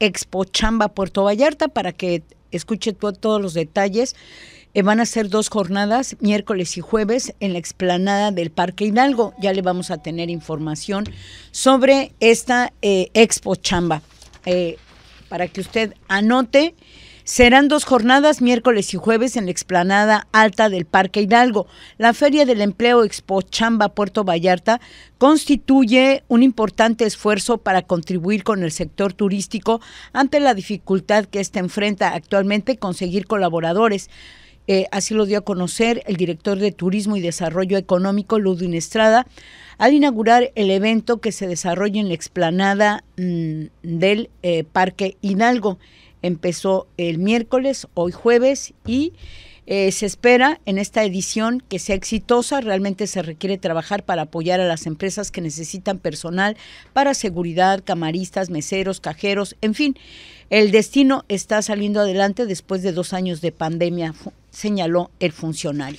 Expo Chamba Puerto Vallarta para que escuche todos los detalles. Eh, van a ser dos jornadas, miércoles y jueves, en la explanada del Parque Hidalgo. Ya le vamos a tener información sobre esta eh, Expo Chamba eh, para que usted anote. Serán dos jornadas, miércoles y jueves, en la explanada alta del Parque Hidalgo. La Feria del Empleo Expo Chamba Puerto Vallarta constituye un importante esfuerzo para contribuir con el sector turístico ante la dificultad que éste enfrenta actualmente conseguir colaboradores. Eh, así lo dio a conocer el director de Turismo y Desarrollo Económico, Ludwin Estrada, al inaugurar el evento que se desarrolla en la explanada mm, del eh, Parque Hidalgo. Empezó el miércoles, hoy jueves, y eh, se espera en esta edición que sea exitosa. Realmente se requiere trabajar para apoyar a las empresas que necesitan personal para seguridad, camaristas, meseros, cajeros, en fin. El destino está saliendo adelante después de dos años de pandemia, señaló el funcionario.